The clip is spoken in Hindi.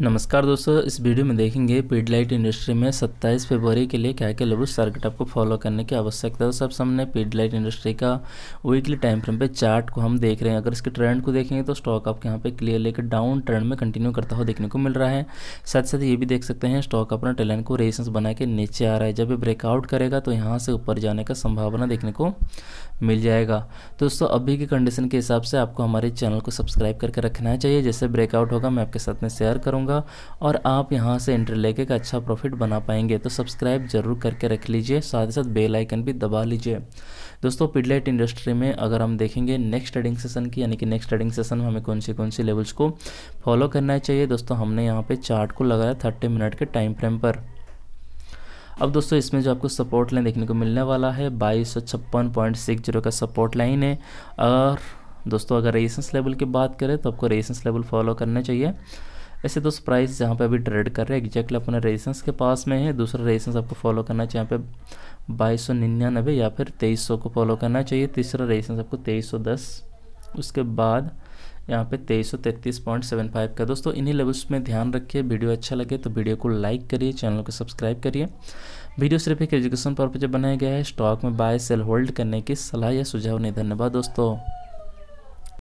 नमस्कार दोस्तों इस वीडियो में देखेंगे पीडलाइट इंडस्ट्री में 27 फरवरी के लिए क्या क्या लेवल सर्किट आपको फॉलो करने की आवश्यकता है तो सब सामने पीडलाइट इंडस्ट्री का वीकली टाइम फ्रेम पे चार्ट को हम देख रहे हैं अगर इसके ट्रेंड को देखेंगे तो स्टॉक आपके यहाँ पे क्लियर लेकर डाउन ट्रेंड में कंटिन्यू करता हुआ देखने को मिल रहा है साथ साथ ये भी देख सकते हैं स्टॉक अपना टैलेंट को रेसेंस बना के नीचे आ रहा है जब ये ब्रेकआउट करेगा तो यहाँ से ऊपर जाने का संभावना देखने को मिल जाएगा दोस्तों अभी की कंडीशन के हिसाब से आपको हमारे चैनल को सब्सक्राइब करके रखना चाहिए जैसे ब्रेकआउट होगा मैं आपके साथ में शेयर करूँगा बताऊंगा और आप यहाँ से इंटर लेके का अच्छा प्रॉफिट बना पाएंगे तो सब्सक्राइब जरूर करके रख लीजिए साथ ही साथ बेल आइकन भी दबा लीजिए दोस्तों पिडलाइट इंडस्ट्री में अगर हम देखेंगे नेक्स्ट ट्रेडिंग सेशन की यानी कि नेक्स्ट ट्रेडिंग सेशन में हमें कौन सी कौन सी लेवल्स को फॉलो करना चाहिए दोस्तों हमने यहाँ पे चार्ट को लगाया थर्टी मिनट के टाइम फ्रेम पर अब दोस्तों इसमें जो आपको सपोर्ट लाइन देखने को मिलने वाला है बाईस का सपोर्ट लाइन है और दोस्तों अगर रेजिस्टेंस लेवल की बात करें तो आपको रेजिस्टेंस लेवल फॉलो करना चाहिए वैसे दोस्त प्राइस यहाँ पे अभी ट्रेड कर रहे हैं एग्जैक्टली अपने रेजिस्टेंस के पास में है दूसरा रेजिस्टेंस आपको फॉलो करना चाहिए यहाँ पे बाईस सौ निन्यानबे या फिर तेईस सौ को फॉलो करना चाहिए तीसरा रेजिस्टेंस आपको तेईस सौ दस उसके बाद यहाँ पे तेईस सौ तैंतीस पॉइंट सेवन फाइव का दोस्तों इन्हीं लेवल्स में ध्यान रखिए वीडियो अच्छा लगे तो वीडियो को लाइक करिए चैनल को सब्सक्राइब करिए वीडियो सिर्फ एक एजुकेशन पर्पज बनाया गया है स्टॉक में बाय सेल होल्ड करने की सलाह या सुझाव नहीं धन्यवाद दोस्तों